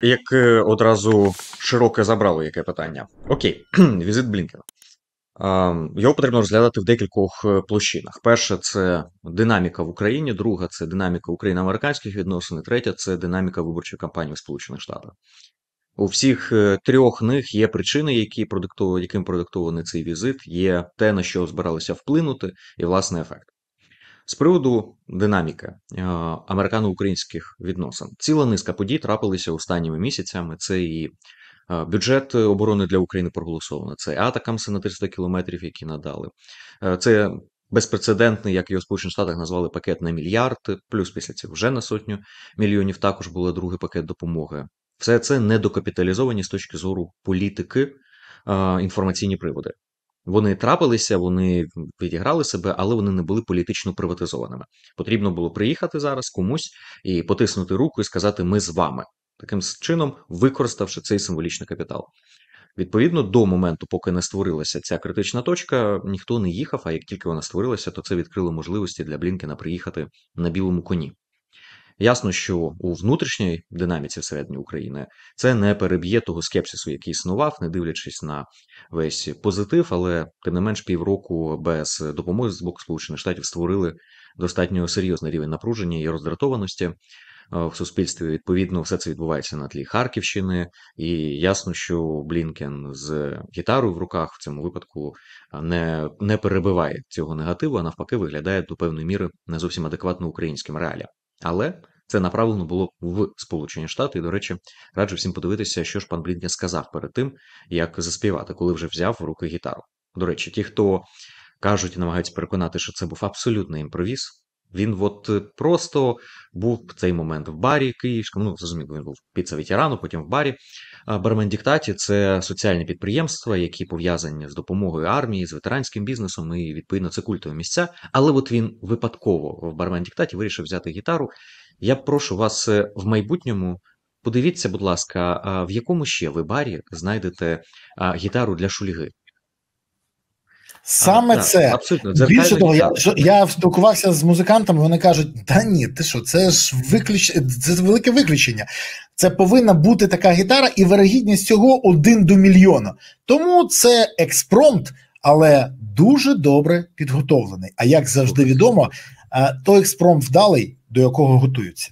Як е, одразу широке забрало яке питання. Окей, візит Блінкена. Його потрібно розглядати в декількох е, площинах. Перше, це динаміка в Україні, друга це динаміка україно-американських відносин, і третя це динаміка виборчої кампанії в Сполучених Штатах. У всіх е, трьох них є причини, які продиктов... яким продиктований цей візит, є те, на що збиралися вплинути, і власний ефект. З приводу динаміки е, американо-українських відносин ціла низка подій трапилися останніми місяцями. Це і е, бюджет оборони для України проголосовано. Це атакамси на 300 кілометрів, які надали. Е, це безпрецедентний, як його Сполучених Штатах назвали пакет на мільярд, плюс після цього вже на сотню мільйонів. Також був другий пакет допомоги. Все це недокапіталізовані з точки зору політики. Інформаційні приводи вони трапилися, вони відіграли себе, але вони не були політично приватизованими. Потрібно було приїхати зараз комусь і потиснути руку і сказати Ми з вами, таким чином використавши цей символічний капітал. Відповідно, до моменту, поки не створилася ця критична точка, ніхто не їхав. А як тільки вона створилася, то це відкрило можливості для Блінкена приїхати на білому коні. Ясно, що у внутрішній динаміці всередині України це не переб'є того скепсису, який існував, не дивлячись на весь позитив, але тим не менш півроку без допомоги з боку Сполучених Штатів створили достатньо серйозний рівень напруження і роздратованості. Е, в суспільстві відповідно все це відбувається на тлі Харківщини, і ясно, що Блінкен з гітарою в руках в цьому випадку не не перебиває цього негативу, а навпаки, виглядає до певної міри не зовсім адекватно українським реаліям. Але це направлено було в Сполучені Штати. І, до речі, раджу всім подивитися, що ж пан Блінкен сказав перед тим, як заспівати, коли вже взяв в руки гітару. До речі, ті, хто кажуть і намагаються переконати, що це був абсолютний імпровіз, він от е, просто був в цей момент в барі Київському. Ну, зрозуміло, він був піцевітірану, потім в барі. Бармен Діктаті це соціальні підприємства, які пов'язані з допомогою армії, з ветеранським бізнесом і відповідно це культові місця. Але от він випадково в бармен Діктаті вирішив взяти гітару. Я прошу вас е, в майбутньому. Подивіться, будь ласка, в якому ще ви барі знайдете гітару для шульги? Саме а, це абсолютно Дзеркальний більше того, я я спілкувався з музикантами. Вони кажуть: та ні, ти що, це ж виключ... це велике виключення. Це повинна бути така гітара, і вирогідність цього один до мільйона. Тому це експромт, але дуже добре підготовлений. А як завжди відомо, е, той експромт вдалий, до якого готуються.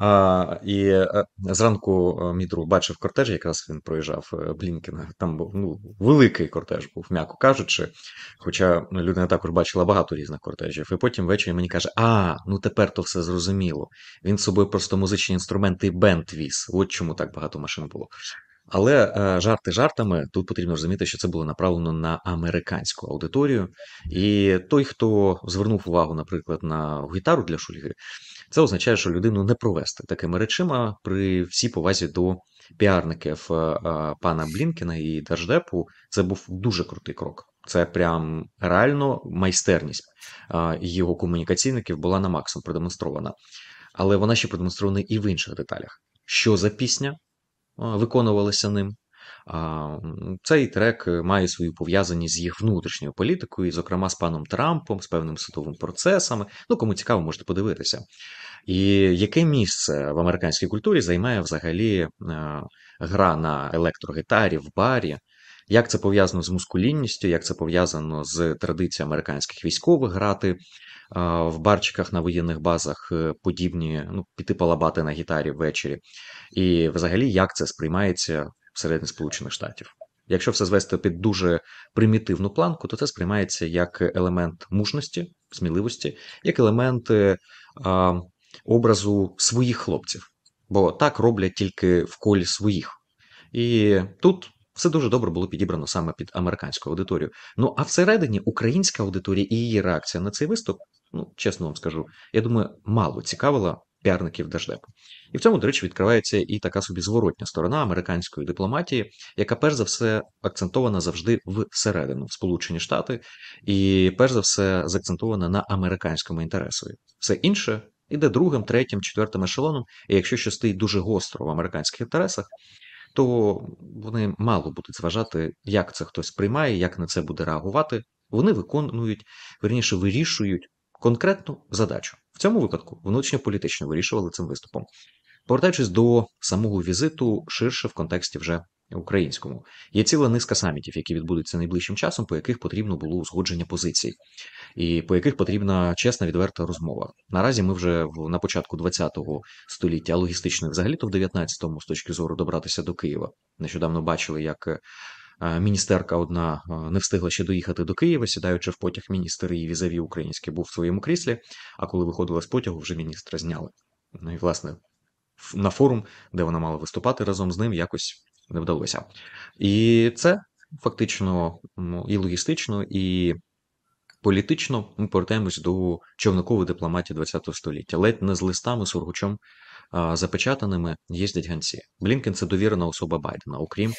А, І е, зранку е, мій друг бачив кортеж, якраз він проїжджав е, Блінкена. Там був ну, великий кортеж був, м'яко кажучи. Хоча людина також бачила багато різних кортежів. І потім ввечері мені каже: А, ну тепер то все зрозуміло. Він з собою просто музичні інструменти і бенд віз. От чому так багато машин було. Але жарти жартами тут потрібно розуміти, що це було направлено на американську аудиторію. І той, хто звернув увагу, наприклад, на гітару для шульги, це означає, що людину не провести такими речима при всій повазі до піарників е, е, пана Блінкена і держдепу. Це був дуже крутий крок. Це прям реально майстерність е, його комунікаційників була на максимум продемонстрована. Але вона ще продемонстрована і в інших деталях, що за пісня виконувалася ним, цей трек має свою пов'язаність з їх внутрішньою політикою, зокрема, з паном Трампом, з певним судовим процесами. Ну, кому цікаво, можете подивитися. І яке місце в американській культурі займає взагалі е, гра на електрогітарі в барі? Як це пов'язано з мускулінністю, як це пов'язано з традицією американських військових грати е, в барчиках на воєнних базах е, подібні, ну, піти палабати на гітарі ввечері? І взагалі, як це сприймається всередині Сполучених Штатів. Якщо все звести під дуже примітивну планку, то це сприймається як елемент мужності, сміливості, як елемент е, а, образу своїх хлопців, бо так роблять тільки в колі своїх. І тут все дуже добре було підібрано саме під американську аудиторію. Ну а всередині українська аудиторія і її реакція на цей виступ, ну чесно вам скажу, я думаю, мало цікавила піарників Держдепу. І в цьому, до речі, відкривається і така собі зворотня сторона американської дипломатії, яка перш за все акцентована завжди всередину, в Сполучені Штати, і перш за все заакцентована на американському інтересові. Все інше іде другим, третім, четвертим ешелоном. І якщо щось стоїть дуже гостро в американських інтересах, то вони мало будуть зважати, як це хтось приймає, як на це буде реагувати. Вони виконують, верніше вирішують конкретну задачу. В цьому випадку внутрішньополітично вирішували цим виступом. Повертаючись до самого візиту, ширше в контексті вже українському, є ціла низка самітів, які відбудуться найближчим часом, по яких потрібно було узгодження позицій, і по яких потрібна чесна відверта розмова. Наразі ми вже на початку ХХ століття, а логістично взагалі то в 19-му, з точки зору добратися до Києва. Нещодавно бачили, як Е, міністерка одна е, не встигла ще доїхати до Києва, сідаючи в потяг міністр і візаві український був в своєму кріслі. А коли виходила з потягу, вже міністра зняли. Ну і власне на форум, де вона мала виступати разом з ним, якось не вдалося. І це фактично ну, і логістично, і. Політично ми повертаємось до човникової дипломатії ХХ століття. Ледь не з листами сургучом е, запечатаними їздять ганці. Блінкен це довірена особа Байдена, окрім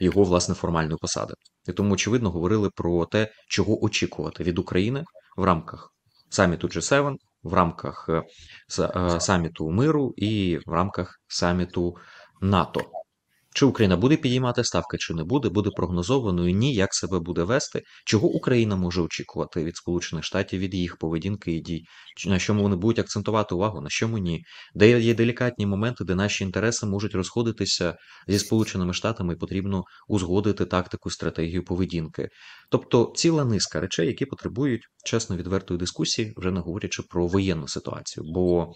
його власне формальної посади. І тому, очевидно, говорили про те, чого очікувати від України в рамках саміту G7, в рамках е, е, саміту миру і в рамках саміту НАТО. Чи Україна буде підіймати ставки, чи не буде, буде прогнозованою ні, як себе буде вести, чого Україна може очікувати від Сполучених Штатів, від їх поведінки і дій, на чому вони будуть акцентувати увагу, на чому ні, де є делікатні моменти, де наші інтереси можуть розходитися зі Сполученими Штатами, і потрібно узгодити тактику, стратегію поведінки. Тобто ціла низка речей, які потребують чесно відвертої дискусії, вже не говорячи про воєнну ситуацію. бо...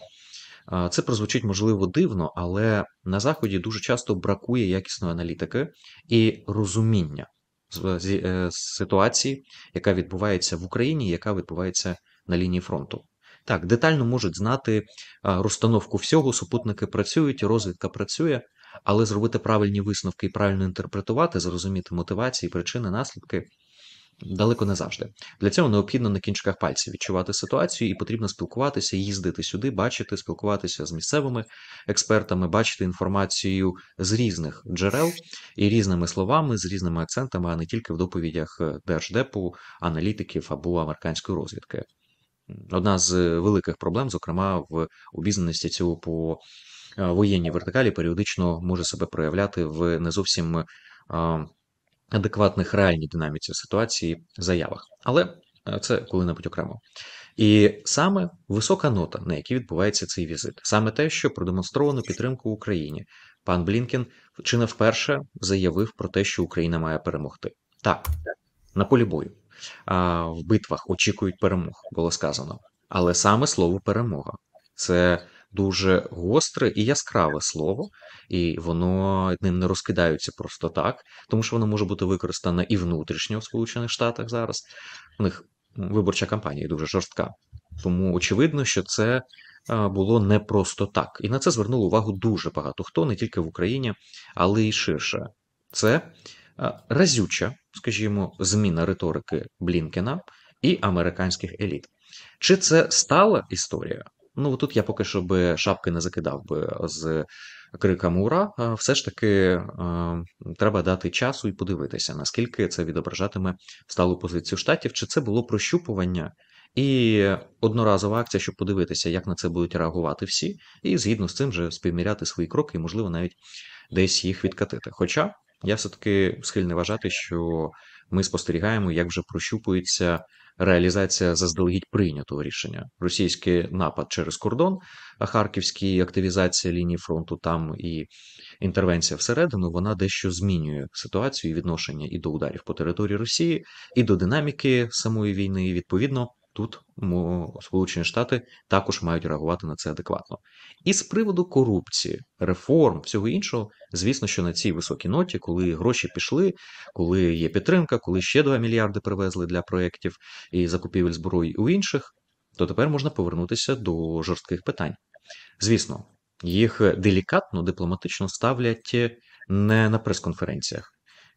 Це прозвучить, можливо, дивно, але на Заході дуже часто бракує якісної аналітики і розуміння е, е, ситуації, яка відбувається в Україні, яка відбувається на лінії фронту. Так, детально можуть знати розстановку всього, супутники працюють, розвідка працює, але зробити правильні висновки і правильно інтерпретувати, зрозуміти мотивації, причини, наслідки Далеко не завжди. Для цього необхідно на кінчиках пальців відчувати ситуацію, і потрібно спілкуватися, їздити сюди, бачити, спілкуватися з місцевими експертами, бачити інформацію з різних джерел і різними словами, з різними акцентами, а не тільки в доповідях е, держдепу, аналітиків або американської розвідки. Одна з е, великих проблем, зокрема, в обізнаності цього по е, воєнній вертикалі, періодично може себе проявляти в не зовсім адекватних реальній динаміці ситуації заявах. Але е, це коли-небудь окремо. І саме висока нота, на якій відбувається цей візит, саме те, що продемонстровано підтримку Україні. Пан Блінкен чи не вперше заявив про те, що Україна має перемогти. Так, на полі бою а в битвах очікують перемог, було сказано. Але саме слово перемога це дуже гостре і яскраве слово, і воно ним не розкидаються просто так, тому що воно може бути використане і внутрішньо в Сполучених Штатах зараз. У них виборча кампанія дуже жорстка, тому очевидно, що це е, було не просто так, і на це звернуло увагу дуже багато хто, не тільки в Україні, але й ширше. Це е, разюча, скажімо, зміна риторики Блінкена і американських еліт. Чи це стала історія? Ну тут я поки що би шапки не закидав би з криками Ура. Е, все ж таки е, треба дати часу і подивитися, наскільки це відображатиме сталу позицію штатів, чи це було прощупування. І одноразова акція, щоб подивитися, як на це будуть реагувати всі, і згідно з цим вже співміряти свої кроки і, можливо, навіть десь їх відкатити. Хоча я все таки схильний вважати, що ми спостерігаємо, як вже прощупується реалізація заздалегідь прийнятого рішення. Російський напад через кордон, а харківській активізація лінії фронту там і інтервенція всередину вона дещо змінює ситуацію і відношення і до ударів по території Росії, і до динаміки самої війни, і відповідно тут Сполучені Штати також мають реагувати на це адекватно. І з приводу корупції, реформ, всього іншого, звісно, що на цій високій ноті, коли гроші пішли, коли є підтримка, коли ще 2 мільярди привезли для проєктів і закупівель зброї у інших, то тепер можна повернутися до жорстких питань. Звісно, їх делікатно, дипломатично ставлять не на прес-конференціях,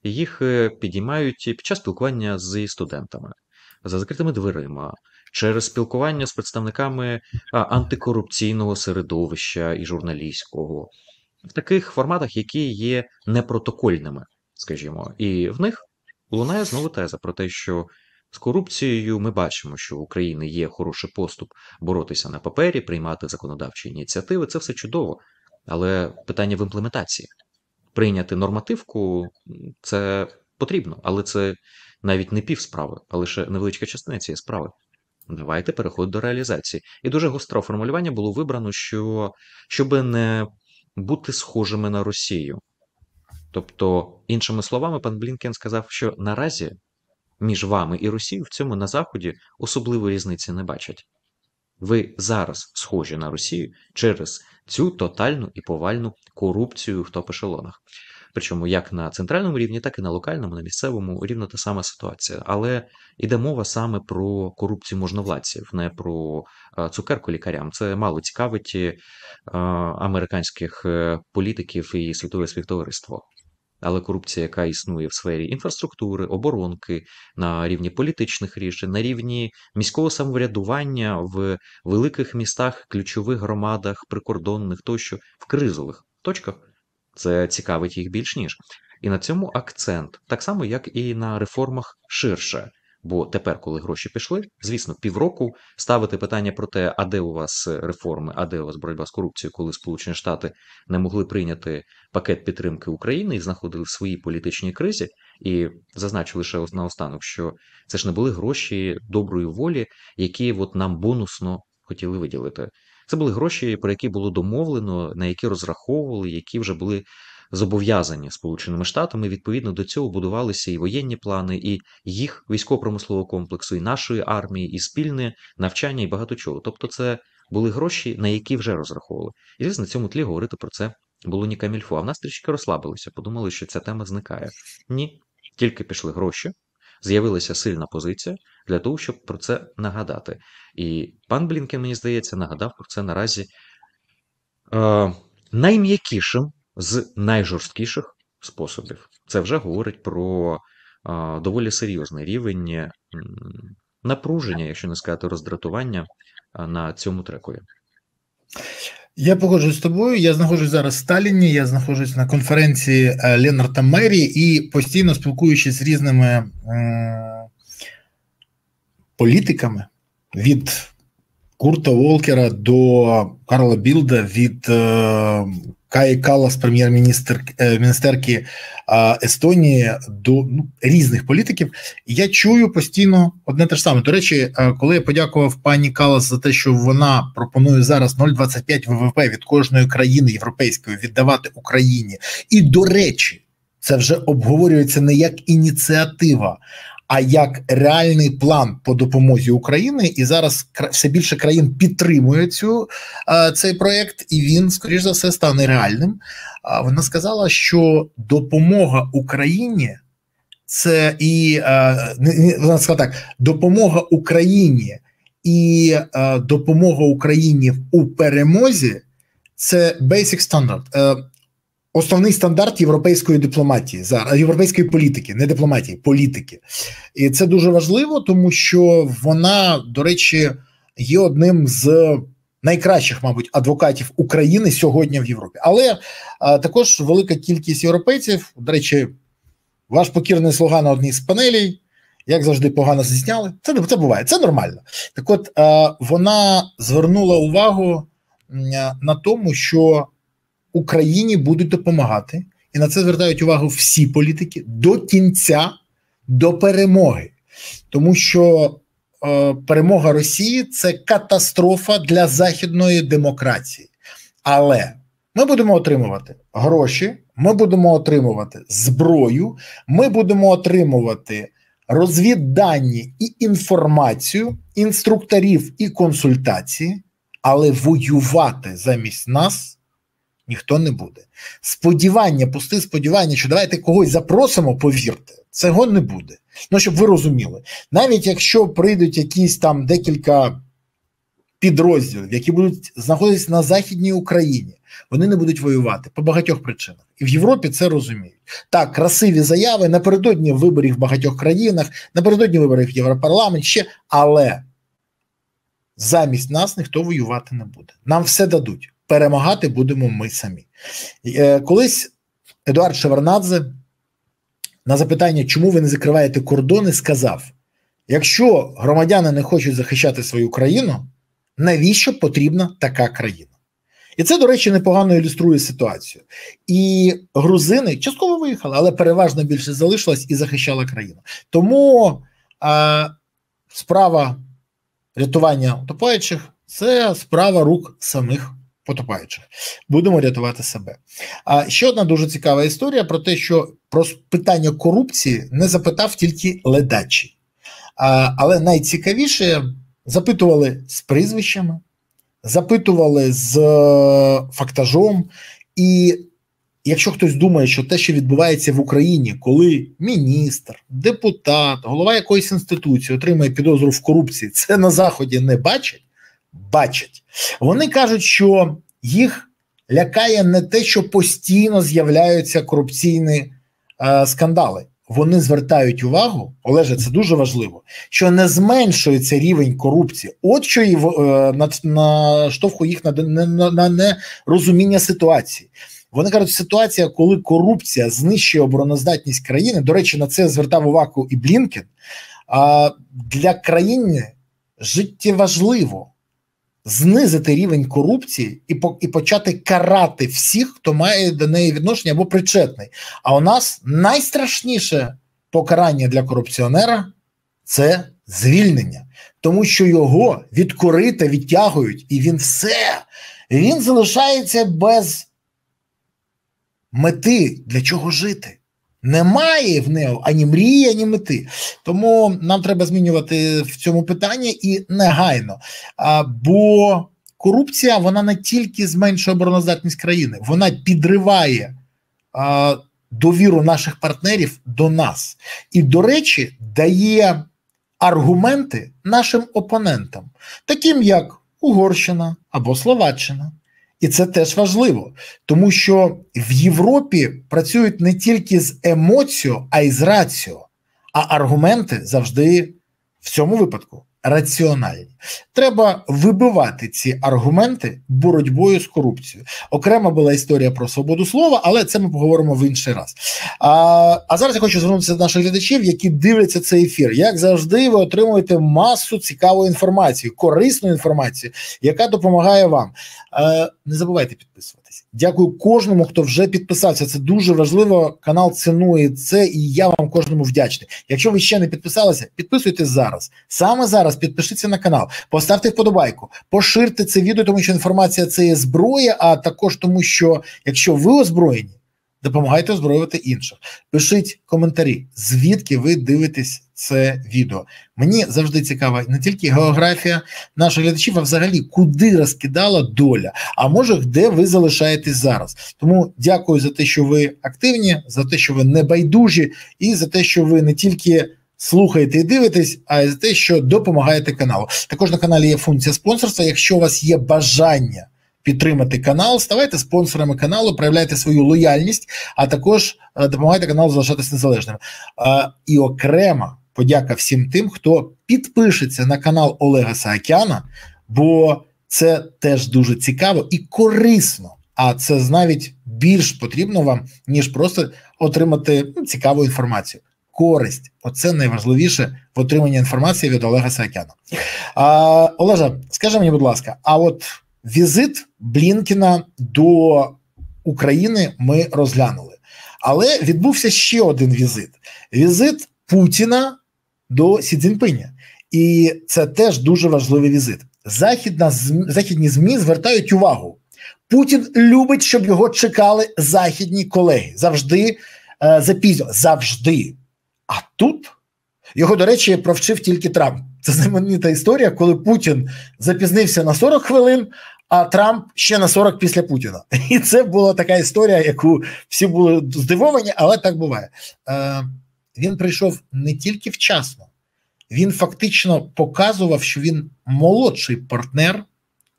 їх е, підіймають під час спілкування зі студентами за закритими дверима, через спілкування з представниками антикорупційного середовища і журналістського, в таких форматах, які є непротокольними, скажімо, і в них лунає знову теза про те, що. З корупцією ми бачимо, що в Україні є хороший поступ боротися на папері, приймати законодавчі ініціативи. Це все чудово, але питання в імплементації: прийняти нормативку це потрібно, але це навіть не пів справи, а лише невеличка частина цієї справи. Давайте переходити до реалізації. І дуже гостре формулювання було вибрано, що щоб не бути схожими на Росію. Тобто, іншими словами, пан Блінкен сказав, що наразі між вами і Росією в цьому на Заході особливої різниці не бачать. Ви зараз схожі на Росію через цю тотальну і повальну корупцію в топ-ешелонах. Причому як на центральному рівні, так і на локальному, на місцевому рівно та сама ситуація. Але йде мова саме про корупцію можновладців, не про е, цукерку лікарям. Це мало цікавить е, американських е, політиків і світове співтовариство. Але корупція, яка існує в сфері інфраструктури, оборонки, на рівні політичних рішень, на рівні міського самоврядування в великих містах, ключових громадах, прикордонних тощо в кризових точках, це цікавить їх більш ніж. І на цьому акцент, так само, як і на реформах ширше. Бо тепер, коли гроші пішли, звісно, півроку ставити питання про те, а де у вас реформи, а де у вас боротьба з корупцією, коли Сполучені Штати не могли прийняти пакет підтримки України і знаходили в своїй політичній кризі. І зазначу лише наостанок, що це ж не були гроші доброї волі, які от нам бонусно хотіли виділити. Це були гроші, про які було домовлено, на які розраховували, які вже були зобов'язані Сполученими Штатами. Відповідно до цього будувалися і воєнні плани, і їх військово-промислового комплексу, і нашої армії, і спільне навчання, і багато чого. Тобто, це були гроші, на які вже розраховували. І звісно, на цьому тлі говорити про це було ні камільфо. А в нас трішки розслабилися, подумали, що ця тема зникає. Ні, тільки пішли гроші з'явилася сильна позиція для того, щоб про це нагадати. І пан Блінкен, мені здається, нагадав про це наразі е, найм'якішим з найжорсткіших способів. Це вже говорить про е, доволі серйозний рівень напруження, якщо не сказати роздратування, е, на цьому трекові. Я погоджуюсь з тобою. Я знаходжусь зараз в Сталіні. Я знаходжусь на конференції е, Ленарта Мері і постійно спілкуючись з різними е- політиками від Курта Волкера до Карла Білда від е- Каї Калас, прем'єр-міністр е, міністерки Естонії, до ну, різних політиків. я чую постійно одне те ж саме. До речі, е, коли я подякував пані Калас за те, що вона пропонує зараз 0,25 ВВП від кожної країни європейської віддавати Україні. І до речі, це вже обговорюється не як ініціатива, а як реальний план по допомозі України. І зараз все більше країн підтримує цю е, цей проект, і він, скоріш за все, стане реальним. Вона сказала, що допомога Україні. Це і е, вона сказала так: допомога Україні і е, допомога Україні у перемозі. Це basic стандарт основний стандарт європейської дипломатії зараз європейської політики, не дипломатії, політики, і це дуже важливо, тому що вона, до речі, є одним з найкращих, мабуть, адвокатів України сьогодні в Європі. Але а, також велика кількість європейців, до речі, ваш покірний слуга на одній з панелей. Як завжди погано зізняли, це це буває, це нормально. Так, от е, вона звернула увагу на тому, що Україні будуть допомагати, і на це звертають увагу всі політики до кінця, до перемоги, тому що е, перемога Росії це катастрофа для західної демократії. Але ми будемо отримувати гроші, ми будемо отримувати зброю, ми будемо отримувати розвіддані і інформацію, інструкторів і консультації, але воювати замість нас ніхто не буде. Сподівання, пусти сподівання, що давайте когось запросимо, повірте, цього не буде. Ну, щоб ви розуміли, навіть якщо прийдуть якісь там декілька підрозділів, які будуть знаходитися на Західній Україні, вони не будуть воювати по багатьох причинах. І в Європі це розуміють. Так, красиві заяви напередодні виборів в багатьох країнах, напередодні виборів в Європарламент ще, але замість нас ніхто воювати не буде. Нам все дадуть перемагати будемо ми самі. Е, колись Едуард Шеварнадзе на запитання, чому ви не закриваєте кордони, сказав: якщо громадяни не хочуть захищати свою країну, навіщо потрібна така країна? І це, до речі, непогано ілюструє ситуацію. І грузини частково виїхали, але переважно більше залишилась і захищала країну. Тому а, е, справа рятування утопаючих це справа рук самих потопаючих. Будемо рятувати себе. А ще одна дуже цікава історія про те, що про питання корупції не запитав тільки ледачі. А, Але найцікавіше запитували з прізвищами, запитували з е, фактажом. І якщо хтось думає, що те, що відбувається в Україні, коли міністр, депутат, голова якоїсь інституції отримує підозру в корупції, це на Заході не бачить бачать. Вони кажуть, що їх лякає не те, що постійно з'являються корупційні е, скандали. Вони звертають увагу, Олеже, це дуже важливо, що не зменшується рівень корупції. От що і е, наштовхує їх на на, на нерозуміння ситуації. Вони кажуть, ситуація, коли корупція знищує обороноздатність країни. До речі, на це звертав увагу і Блінкен. А для країни життєважливо, знизити рівень корупції і по, і почати карати всіх, хто має до неї відношення або причетний. А у нас найстрашніше покарання для корупціонера це звільнення, тому що його від корита відтягують, і він все він залишається без мети для чого жити. Немає в неї ані мрії, ані мети, тому нам треба змінювати в цьому питанні і негайно. А, бо корупція вона не тільки зменшує обороноздатність країни, вона підриває а, довіру наших партнерів до нас і, до речі, дає аргументи нашим опонентам, таким як Угорщина або Словаччина. І це теж важливо, тому що в Європі працюють не тільки з емоцією, а й з раціо. А аргументи завжди в цьому випадку раціональні. Треба вибивати ці аргументи боротьбою з корупцією. Окрема була історія про свободу слова, але це ми поговоримо в інший раз. А а зараз я хочу звернутися до наших глядачів, які дивляться цей ефір. Як завжди, ви отримуєте масу цікавої інформації, корисної інформації, яка допомагає вам. А, е, не забувайте підписуватися. Дякую кожному, хто вже підписався. Це дуже важливо. Канал цінує це, і я вам кожному вдячний. Якщо ви ще не підписалися, підписуйтесь зараз. Саме зараз підпишіться на канал. Поставте вподобайку, поширте це відео, тому що інформація це є зброя, а також тому, що якщо ви озброєні, допомагайте озброювати інших. Пишіть коментарі, звідки ви дивитесь це відео. Мені завжди цікава не тільки географія наших глядачів, а взагалі куди розкидала доля, а може де ви залишаєтесь зараз. Тому дякую за те, що ви активні, за те, що ви небайдужі, і за те, що ви не тільки слухаєте і дивитесь, а за те, що допомагаєте каналу. Також на каналі є функція спонсорства. Якщо у вас є бажання підтримати канал, ставайте спонсорами каналу, проявляйте свою лояльність, а також е, допомагайте каналу залишатися незалежним. Е, і окрема подяка всім тим, хто підпишеться на канал Олега Саакяна, бо це теж дуже цікаво і корисно. А це навіть більш потрібно вам, ніж просто отримати ну, цікаву інформацію користь. Оце найважливіше в отриманні інформації від Олега Саакяна. А, Олежа, скажи мені, будь ласка, а от візит Блінкіна до України ми розглянули. Але відбувся ще один візит: візит Путіна до Сі Цзіньпиня. І це теж дуже важливий візит. Західна західні змі звертають увагу. Путін любить, щоб його чекали західні колеги завжди е, запізно, завжди а тут його, до речі, провчив тільки Трамп. Це знаменита історія, коли Путін запізнився на 40 хвилин, а Трамп ще на 40 після Путіна. І це була така історія, яку всі були здивовані, але так буває. Е, Він прийшов не тільки вчасно, він фактично показував, що він молодший партнер.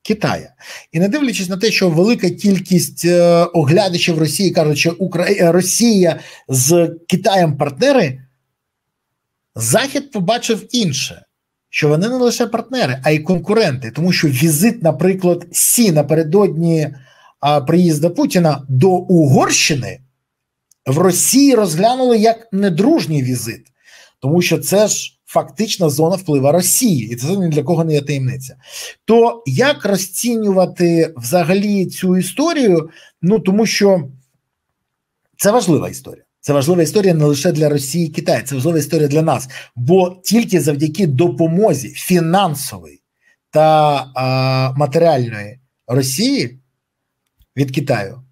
Китая і не дивлячись на те, що велика кількість е, оглядачів Росії кажуть, що Украї... Росія з Китаєм партнери, Захід побачив інше, що вони не лише партнери, а й конкуренти, тому що візит, наприклад, Сі напередодні а, приїзду Путіна до Угорщини в Росії розглянули як недружній візит, тому що це ж фактично зона впливу Росії, і це ні для кого не є таємниця. То як розцінювати взагалі цю історію? Ну тому що це важлива історія. Це важлива історія не лише для Росії і Китаю, це важлива історія для нас, бо тільки завдяки допомозі фінансової та а, матеріальної Росії від Китаю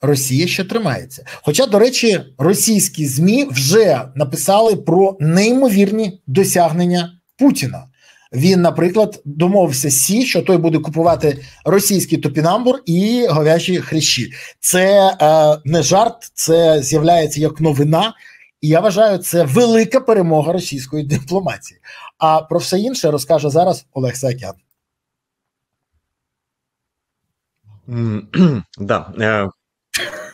Росія ще тримається. Хоча, до речі, російські ЗМІ вже написали про неймовірні досягнення Путіна. Він, наприклад, домовився сі, що той буде купувати російський топінамбур і говячі хрящі. Це е, не жарт, це з'являється як новина. І я вважаю, це велика перемога російської дипломатії. А про все інше розкаже зараз Олег Саакян. Да. Е,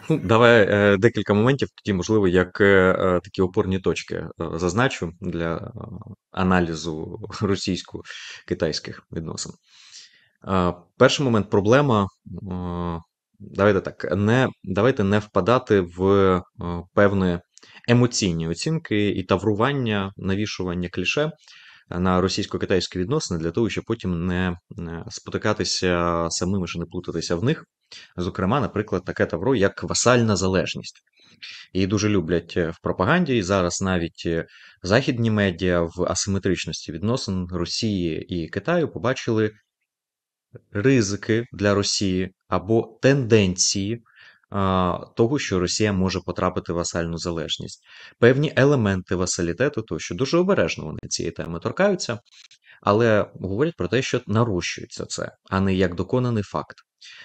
Ну, давай е, декілька моментів, тоді, можливо, як е, е, такі опорні точки зазначу для аналізу російсько-китайських відносин. Перший момент проблема. Давайте так, не давайте не впадати в певні емоційні оцінки і таврування, навішування кліше на російсько-китайські відносини для того, щоб потім не спотикатися самими, чи не плутатися в них. Зокрема, наприклад, таке тавро, як васальна залежність. Її дуже люблять е, в пропаганді, і зараз навіть е, західні медіа в асиметричності відносин Росії і Китаю побачили ризики для Росії або тенденції а, того, що Росія може потрапити в васальну залежність. Певні елементи васалітету, що дуже обережно вони цієї теми торкаються, але говорять про те, що нарощується це, а не як доконаний факт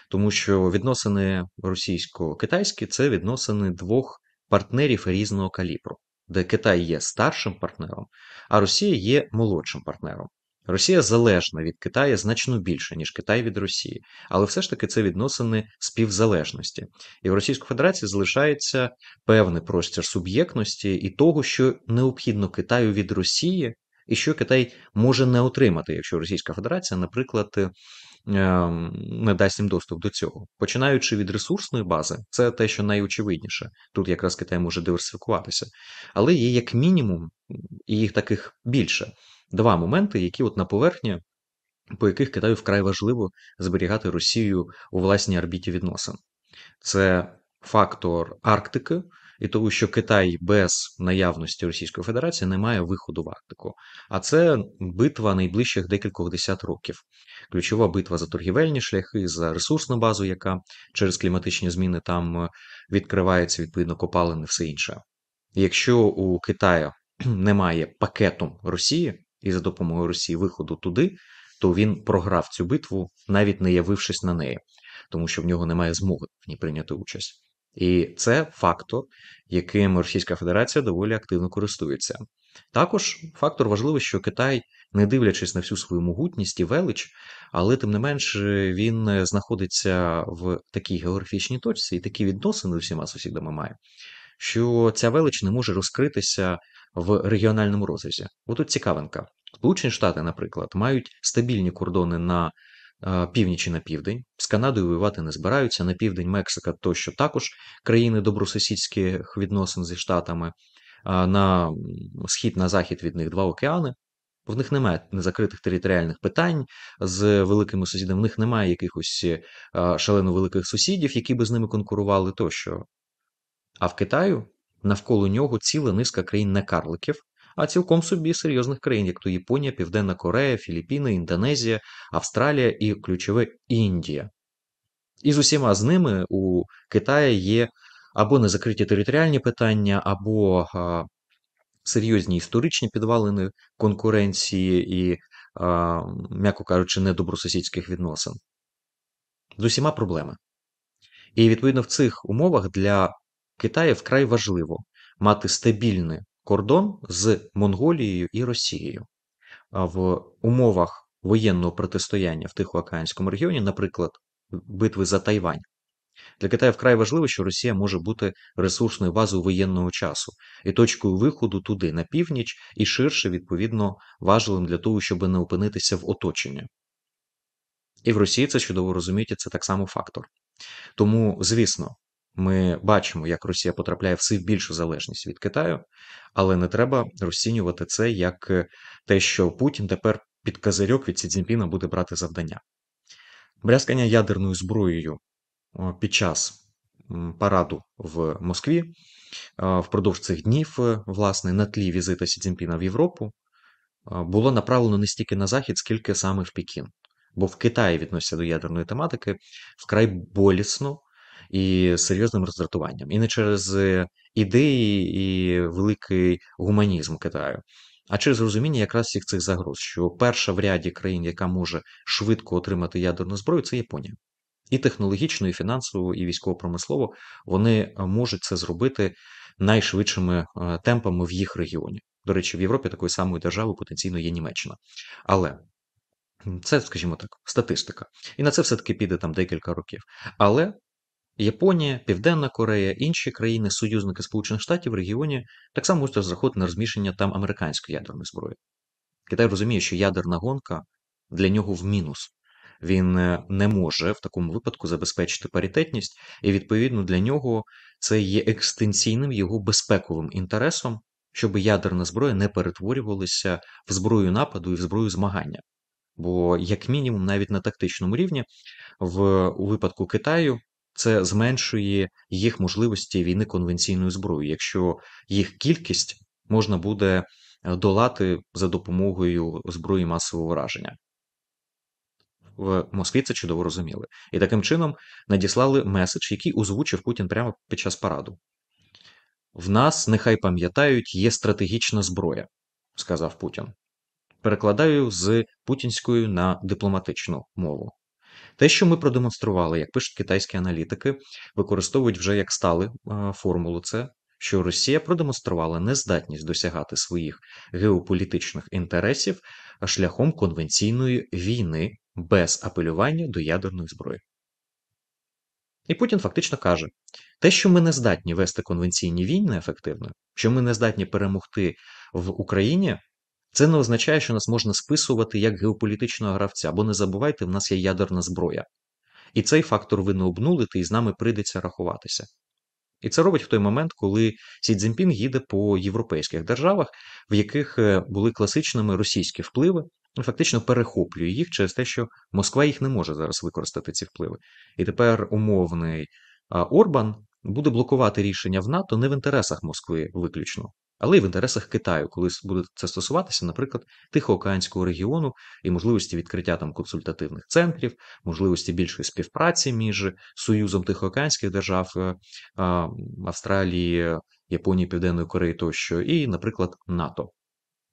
тому що відносини російсько-китайські це відносини двох партнерів різного калібру, де Китай є старшим партнером, а Росія є молодшим партнером. Росія залежна від Китаю значно більше, ніж Китай від Росії, але все ж таки це відносини співзалежності. І в Російській Федерації залишається певний простір суб'єктності і того, що необхідно Китаю від Росії, і що Китай може не отримати, якщо Російська Федерація, наприклад, Ем, не дасть їм доступ до цього. Починаючи від ресурсної бази, це те, що найочевидніше. Тут якраз Китай може диверсифікуватися, але є як мінімум, і їх таких більше два моменти, які от на поверхні. По яких Китаю вкрай важливо зберігати Росію у власній орбіті відносин, це фактор Арктики, і тому що Китай без наявності Російської Федерації не має виходу в Арктику. А це битва найближчих декількох десят років. Ключова битва за торгівельні шляхи, за ресурсну базу, яка через кліматичні зміни там е, відкривається, відповідно, копалини, все інше. Якщо у Китаю немає пакету Росії і за допомогою Росії виходу туди, то він програв цю битву, навіть не явившись на неї, тому що в нього немає змоги в ній прийняти участь. І це фактор, яким Російська Федерація доволі активно користується. Також фактор важливий, що Китай, не дивлячись на всю свою могутність і велич, але тим не менш він знаходиться в такій географічній точці і такі відносини з усіма сусідами має, що ця велич не може розкритися в регіональному розрізі. Отут цікавинка. Сполучені Штати, наприклад, мають стабільні кордони на північі на південь, з Канадою воювати не збираються, на південь Мексика тощо також країни добросусідських відносин зі Штатами, на схід на захід від них два океани. В них немає незакритих територіальних питань з великими сусідами, в них немає якихось е, шалено великих сусідів, які би з ними конкурували тощо. А в Китаю навколо нього ціла низка країн не карликів, а цілком собі серйозних країн, як то Японія, Південна Корея, Філіппіни, Індонезія, Австралія і ключове Індія. І з усіма з ними у Китаї є або незакриті територіальні питання, або а, серйозні історичні підвалини конкуренції і, а, м'яко кажучи, недобросусідських відносин. З усіма проблеми. І відповідно в цих умовах для Китаю вкрай важливо мати стабільне кордон з Монголією і Росією. В умовах воєнного протистояння в Тихоокеанському регіоні, наприклад, битви за Тайвань. Для Китаю вкрай важливо, що Росія може бути ресурсною базою воєнного часу і точкою виходу туди на північ і ширше, відповідно, важливим для того, щоб не опинитися в оточенні. І в Росії це чудово розуміють, і це так само фактор. Тому, звісно, ми бачимо, як Росія потрапляє все в більшу залежність від Китаю, але не треба розцінювати це як е, те, що Путін тепер під казирьок від Сі Цзіньпіна буде брати завдання. Брязкання ядерною зброєю під час параду в Москві впродовж цих днів, е, власне, на тлі візита Сі Цзіньпіна в Європу було направлено не стільки на Захід, скільки саме в Пекін. Бо в Китаї відносяться до ядерної тематики вкрай болісно і серйозним роздратуванням, і не через е, ідеї і великий гуманізм Китаю. А через розуміння якраз всіх цих загроз, що перша в ряді країн, яка може швидко отримати ядерну зброю, це Японія. І технологічно, і фінансово, і військово-промислово вони е, можуть це зробити найшвидшими е, темпами в їх регіоні. До речі, в Європі такою самою державою потенційно є Німеччина. Але це, скажімо так, статистика. І на це все-таки піде там декілька років. Але Японія, Південна Корея, інші країни-союзники Сполучених Штатів в регіоні так само можуть розраховувати на розміщення там американської ядерної зброї. Китай розуміє, що ядерна гонка для нього в мінус. Він е, не може в такому випадку забезпечити паритетність, і відповідно для нього це є екстенційним його безпековим інтересом, щоб ядерна зброя не перетворювалася в зброю нападу і в зброю змагання. Бо, як мінімум, навіть на тактичному рівні, в у випадку Китаю це зменшує їх можливості війни конвенційною зброєю, якщо їх кількість можна буде е, долати за допомогою зброї масового враження. В Москві це чудово розуміли. І таким чином надіслали меседж, який озвучив Путін прямо під час параду. В нас, нехай пам'ятають, є стратегічна зброя, сказав Путін. Перекладаю з путінської на дипломатичну мову. Те, що ми продемонстрували, як пишуть китайські аналітики, використовують вже як стали е, формулу, це що Росія продемонструвала нездатність досягати своїх геополітичних інтересів шляхом конвенційної війни без апелювання до ядерної зброї. І Путін фактично каже: те, що ми не здатні вести конвенційні війни ефективно, що ми не здатні перемогти в Україні, це не означає, що нас можна списувати як геополітичного гравця, бо не забувайте, в нас є ядерна зброя. І цей фактор ви не обнулите, і з нами прийдеться рахуватися. І це робить в той момент, коли Сі Цзіньпін їде по європейських державах, в яких е, були класичними російські впливи, і ну, фактично перехоплює їх через те, що Москва їх не може зараз використати ці впливи. І тепер умовний Орбан буде блокувати рішення в НАТО не в інтересах Москви виключно, але й в інтересах Китаю, коли буде це стосуватися, наприклад, Тихоокеанського регіону і можливості відкриття там консультативних центрів, можливості більшої співпраці між Союзом Тихоокеанських держав е, Австралії, Японії, Південної Кореї тощо, і, наприклад, НАТО.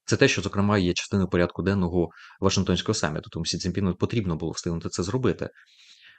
Це те, що, зокрема, є частиною порядку денного Вашингтонського саміту, тому Сі Цзіньпіну потрібно було встигнути це зробити.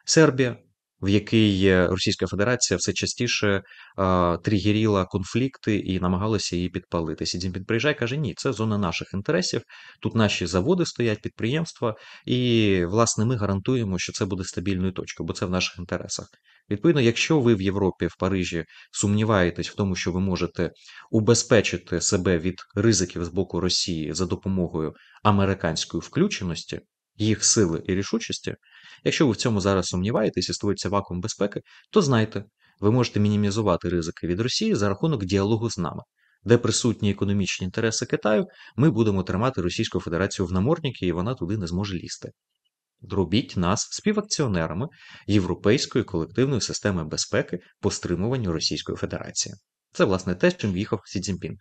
Сербія в якій Російська Федерація все частіше а, тригеріла конфлікти і намагалася її підпалити. Сі Цзіньпін приїжджає, каже: Ні, це зона наших інтересів. Тут наші заводи стоять, підприємства, і власне ми гарантуємо, що це буде стабільною точкою, бо це в наших інтересах. Відповідно, якщо ви в Європі, в Парижі сумніваєтесь в тому, що ви можете убезпечити себе від ризиків з боку Росії за допомогою американської включеності їх сили і рішучості. Якщо ви в цьому зараз сумніваєтесь і створюється вакуум безпеки, то знайте, ви можете мінімізувати ризики від Росії за рахунок діалогу з нами, де присутні економічні інтереси Китаю, ми будемо тримати Російську Федерацію в наморніки, і вона туди не зможе лізти. Дробіть нас співакціонерами Європейської колективної системи безпеки по стримуванню Російської Федерації. Це, власне, те, чим в'їхав Сі Цзіньпін.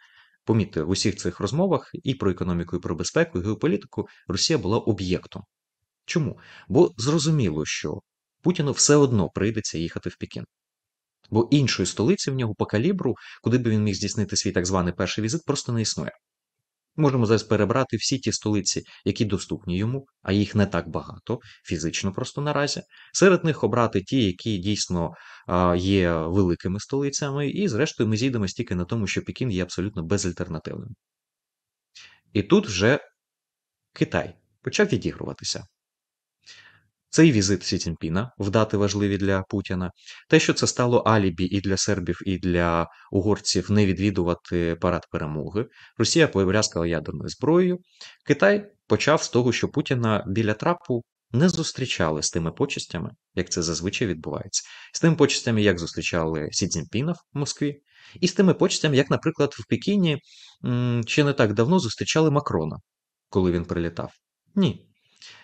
Помітьте, в усіх цих розмовах і про економіку, і про безпеку, і геополітику Росія була об'єктом. Чому? Бо зрозуміло, що Путіну все одно прийдеться їхати в Пекін. Бо іншої столиці в нього по калібру, куди би він міг здійснити свій так званий перший візит, просто не існує. Можемо зараз перебрати всі ті столиці, які доступні йому, а їх не так багато, фізично просто наразі. Серед них обрати ті, які дійсно є великими столицями, і зрештою ми зійдемо стільки на тому, що Пекін є абсолютно безальтернативним. І тут вже Китай почав відігруватися. Цей візит Сі Цінпіна в дати важливі для Путіна, те, що це стало алібі і для сербів, і для угорців не відвідувати парад перемоги. Росія пов'язкала ядерною зброєю. Китай почав з того, що Путіна біля трапу не зустрічали з тими почистями, як це зазвичай відбувається, з тими почистями, як зустрічали Сі Цінпіна в Москві, і з тими почистями, як, наприклад, в Пекіні ще не так давно зустрічали Макрона, коли він прилітав. Ні.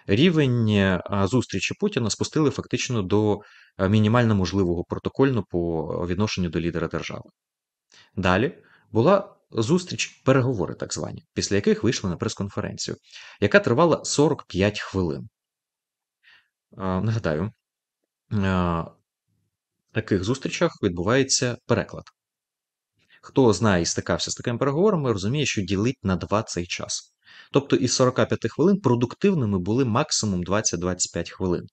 Рівень е, зустрічі Путіна спустили фактично до е, мінімально можливого протокольно по е, відношенню до лідера держави. Далі була зустріч переговори, так звані, після яких вийшли на прес-конференцію, яка тривала 45 хвилин. Нагадаю, в таких зустрічах відбувається переклад. Хто знає і стикався з такими переговорами, розуміє, що ділить на два цей час. Тобто із 45 хвилин продуктивними були максимум 20-25 хвилин.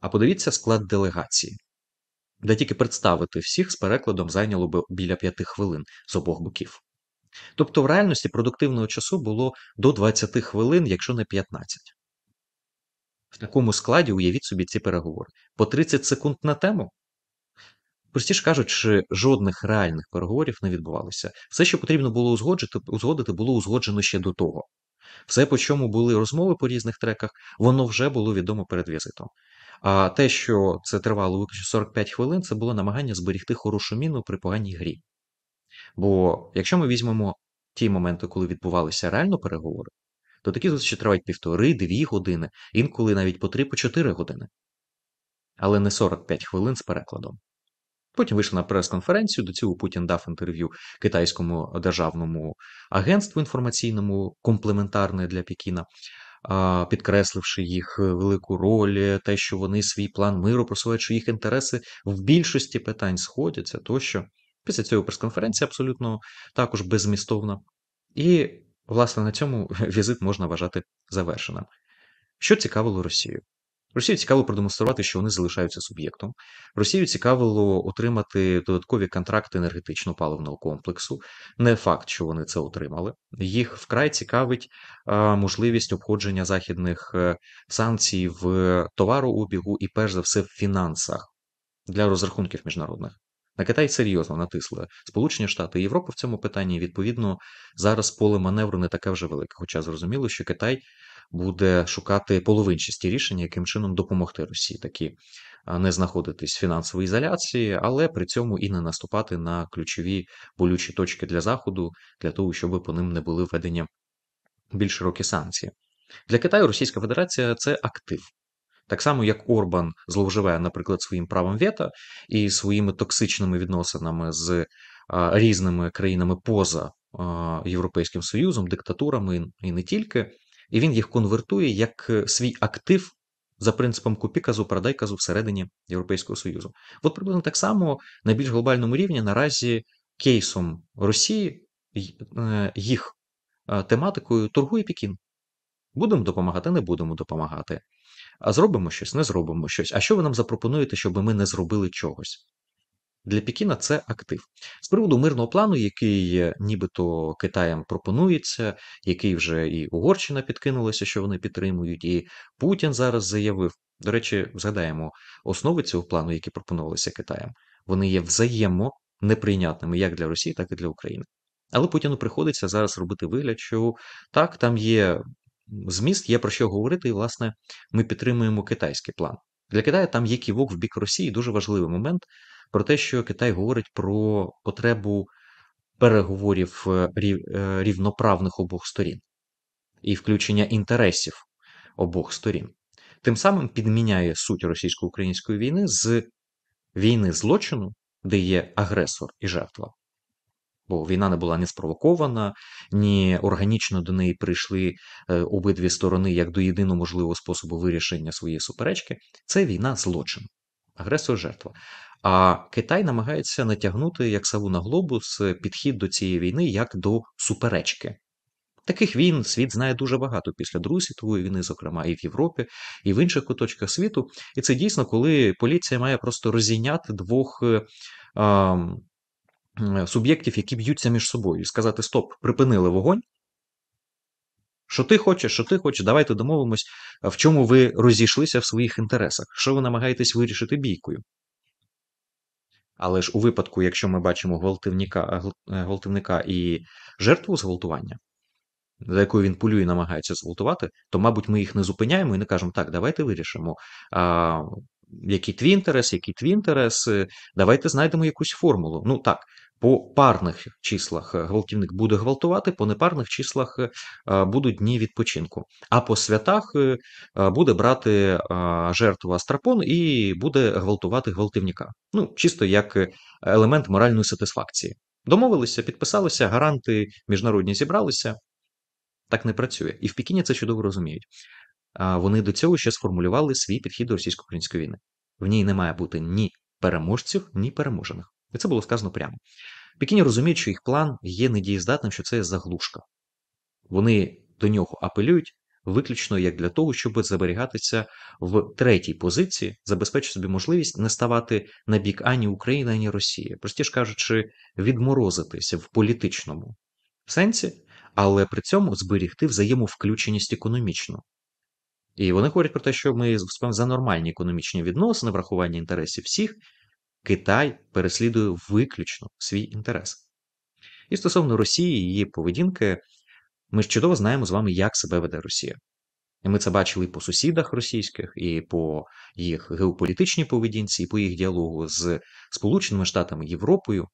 А подивіться склад делегації, де тільки представити всіх з перекладом зайняло б біля 5 хвилин з обох боків. Тобто, в реальності продуктивного часу було до 20 хвилин, якщо не 15. В такому складі уявіть собі ці переговори. По 30 секунд на тему простіше кажучи, жодних реальних переговорів не відбувалося. Все, що потрібно було узгоджити, узгодити, було узгоджено ще до того. Все, по чому були розмови по різних треках, воно вже було відомо перед візитом. А те, що це тривало виключно 45 хвилин, це було намагання зберігти хорошу міну при поганій грі. Бо якщо ми візьмемо ті моменти, коли відбувалися реально переговори, то такі зустрічі тривають півтори-дві години, інколи навіть по три-по чотири години. Але не 45 хвилин з перекладом. Потім вийшла на прес-конференцію. До цього Путін дав інтерв'ю китайському державному агентству інформаційному, комплементарне для Пікіна, підкресливши їх велику роль, те, що вони свій план миру просувають, що їх інтереси в більшості питань сходяться тощо. Після цього прес-конференція абсолютно також безмістовна. І, власне, на цьому візит можна вважати завершеним. Що цікавило Росію? Росію цікаво продемонструвати, що вони залишаються суб'єктом. Росію цікавило отримати додаткові контракти енергетично-паливного комплексу. Не факт, що вони це отримали. Їх вкрай цікавить е, можливість обходження західних е, санкцій в товарообігу і, перш за все, в фінансах для розрахунків міжнародних. На Китай серйозно натисли Сполучені Штати і Європа в цьому питанні. Відповідно, зараз поле маневру не таке вже велике. Хоча зрозуміло, що Китай буде шукати половинчасті рішення, яким чином допомогти Росії такі не знаходитись в фінансовій ізоляції, але при цьому і не наступати на ключові болючі точки для заходу, для того, щоб по ним не були введені більш широкі санкції. Для Китаю Російська Федерація це актив. Так само, як Орбан зловживає, наприклад, своїм правом вето і своїми токсичними відносинами з різними країнами поза Європейським Союзом, диктатурами і не тільки, і він їх конвертує як е, свій актив за принципом купі-казу, продай казу всередині Європейського Союзу. От приблизно так само на більш глобальному рівні наразі кейсом Росії е, їх е, тематикою торгує Пікін. Будемо допомагати, не будемо допомагати. А зробимо щось, не зробимо щось. А що ви нам запропонуєте, щоб ми не зробили чогось? Для Пекіна це актив з приводу мирного плану, який е, нібито Китаєм пропонується, який вже і Угорщина підкинулася, що вони підтримують, і Путін зараз заявив. До речі, згадаємо основи цього плану, які пропонувалися Китаєм. Вони є взаємо неприйнятними як для Росії, так і для України. Але Путіну приходиться зараз робити вигляд, що так, там є зміст, є про що говорити, і власне ми підтримуємо китайський план. Для Китаю там є ківок в бік Росії дуже важливий момент, про те, що Китай говорить про потребу переговорів е, е, рівноправних обох сторін і включення інтересів обох сторін, тим самим підміняє суть російсько-української війни з війни злочину, де є агресор і жертва. Бо війна не була ні спровокована, ні органічно до неї прийшли е, обидві сторони як до єдиного можливого способу вирішення своєї суперечки. Це війна злочин, агресор жертва. А Китай намагається натягнути як саву на глобус підхід до цієї війни як до суперечки. Таких війн світ знає дуже багато після Другої світової війни, зокрема і в Європі, і в інших куточках світу. І це дійсно, коли поліція має просто розійняти двох е, а, е, суб'єктів, які б'ються між собою, і сказати: Стоп, припинили вогонь. Що ти хочеш, що ти хочеш, давайте домовимось, в чому ви розійшлися в своїх інтересах, що ви намагаєтесь вирішити бійкою. Але ж у випадку, якщо ми бачимо гвалтівника, е, е, гвалтівника і жертву зґвалтування, за якою він полює і намагається зґвалтувати, то, мабуть, ми їх не зупиняємо і не кажемо, так, давайте вирішимо, а, який твій інтерес, який твій інтерес, е, давайте знайдемо якусь формулу. Ну так, по парних числах е, гвалтівник буде гвалтувати, по непарних числах е, е, будуть дні відпочинку. А по святах буде брати жертву Астрапон і буде гвалтувати гвалтівника. Ну, чисто як елемент моральної сатисфакції. Домовилися, підписалися, гаранти міжнародні зібралися. Так не працює. І в Пекіні це чудово розуміють. Вони до цього ще сформулювали свій підхід до російсько-української війни. В ній не має бути ні переможців, ні переможених. І це було сказано прямо. Пікіні розуміють, що їх план є недієздатним, що це заглушка. Вони до нього апелюють виключно як для того, щоб зберігатися в третій позиції, забезпечити собі можливість не ставати на бік ані України, ані Росії, простіше кажучи, відморозитися в політичному сенсі, але при цьому зберігти взаємовключеність економічно. І вони говорять про те, що ми за нормальні економічні відносини, врахування інтересів всіх, Китай переслідує виключно свій інтерес. І стосовно Росії, і її поведінки, ми ж чудово знаємо з вами, як себе веде Росія. І ми це бачили і по сусідах російських, і по їх геополітичній поведінці, і по їх діалогу з Сполученими Штатами Європою.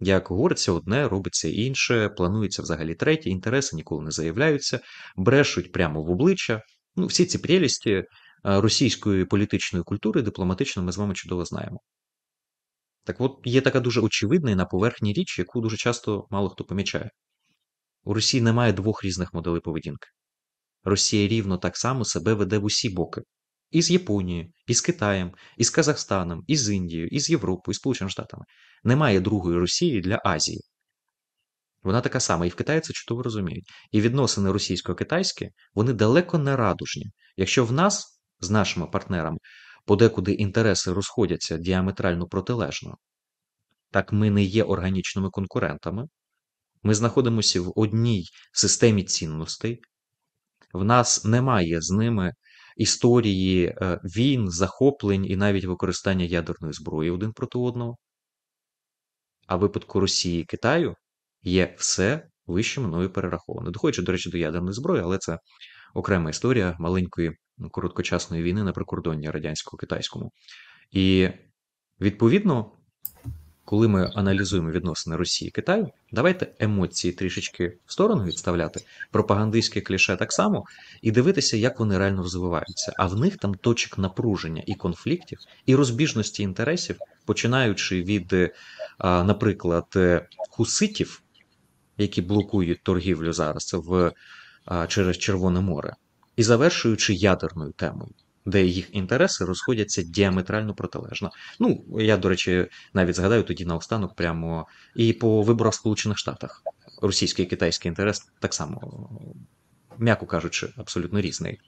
Як говориться, одне робиться інше, планується взагалі третє, інтереси ніколи не заявляються, брешуть прямо в обличчя. Ну, всі ці прелісті, Е, російської політичної культури, дипломатично ми з вами чудово знаємо. Так от є така дуже очевидна і на поверхні річ, яку дуже часто мало хто помічає. У Росії немає двох різних моделей поведінки. Росія рівно так само себе веде в усі боки: І з Японією, і з Китаєм, і з Казахстаном, і з Індією, і з Європою, і з Сполученими Штатами. Немає другої Росії для Азії. Вона така сама, і в Китаї це чудово розуміють. І відносини російсько-китайські вони далеко не радужні. Якщо в нас з нашими партнерами, подекуди інтереси розходяться діаметрально протилежно. Так ми не є органічними конкурентами, ми знаходимося в одній системі цінностей, в нас немає з ними історії е, війн, захоплень і навіть використання ядерної зброї один проти одного. А в випадку Росії і Китаю є все вище мною перераховане. Доходячи, до речі, до ядерної зброї, але це окрема історія маленької Ну, короткочасної війни на прикордонні радянсько-китайському. І відповідно, коли ми аналізуємо відносини Росії і Китаю, давайте емоції трішечки в сторону відставляти, пропагандистське кліше так само, і дивитися, як вони реально розвиваються. А в них там точок напруження і конфліктів, і розбіжності інтересів, починаючи від, е, наприклад, е, хуситів, які блокують торгівлю зараз в через Червоне море і завершуючи ядерною темою, де їх інтереси розходяться діаметрально протилежно. Ну я до речі, навіть згадаю тоді наостанок, прямо і по виборах в Сполучених Штатах російський і китайський інтерес так само, м'яко кажучи, абсолютно різний.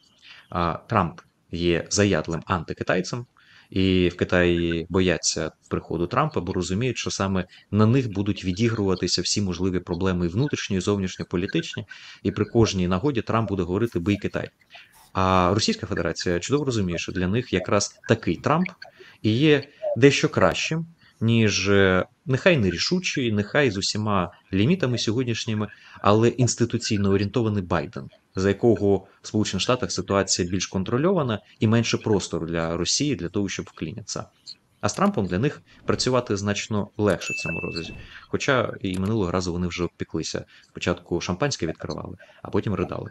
А Трамп є заядлим антикитайцем. І в Китаї бояться приходу Трампа, бо розуміють, що саме на них будуть відігруватися всі можливі проблеми внутрішні, і зовнішньополітичні, і при кожній нагоді Трамп буде говорити бий Китай. А Російська Федерація чудово розуміє, що для них якраз такий Трамп і є дещо кращим ніж е, нехай нерішучий, нехай з усіма лімітами сьогоднішніми, але інституційно орієнтований Байден, за якого в Сполучених Штатах ситуація більш контрольована і менше простору для Росії для того, щоб вклінятися. А з Трампом для них працювати значно легше в цьому розрізі. Хоча і минулого разу вони вже обпіклися. Спочатку шампанське відкривали, а потім ридали.